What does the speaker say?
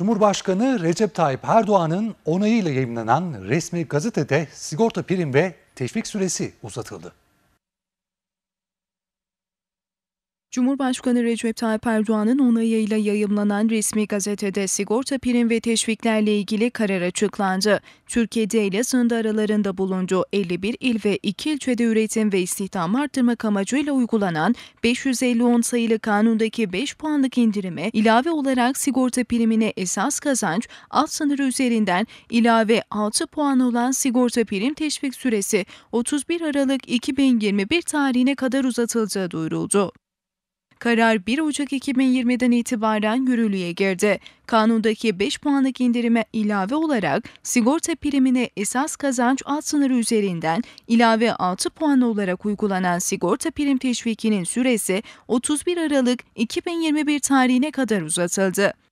Cumhurbaşkanı Recep Tayyip Erdoğan'ın onayıyla yayınlanan resmi gazetede sigorta prim ve teşvik süresi uzatıldı. Cumhurbaşkanı Recep Tayyip Erdoğan'ın onayıyla yayımlanan resmi gazetede sigorta prim ve teşviklerle ilgili karar açıklandı. Türkiye'de ile sınır aralarında bulunduğu 51 il ve 2 ilçede üretim ve istihdam arttırmak amacıyla uygulanan 550 sayılı kanundaki 5 puanlık indirime ilave olarak sigorta primine esas kazanç alt sınırı üzerinden ilave 6 puan olan sigorta prim teşvik süresi 31 Aralık 2021 tarihine kadar uzatılacağı duyuruldu. Karar 1 Ocak 2020'den itibaren yürürlüğe girdi. Kanundaki 5 puanlık indirime ilave olarak sigorta primine esas kazanç alt sınırı üzerinden ilave 6 puan olarak uygulanan sigorta prim teşvikinin süresi 31 Aralık 2021 tarihine kadar uzatıldı.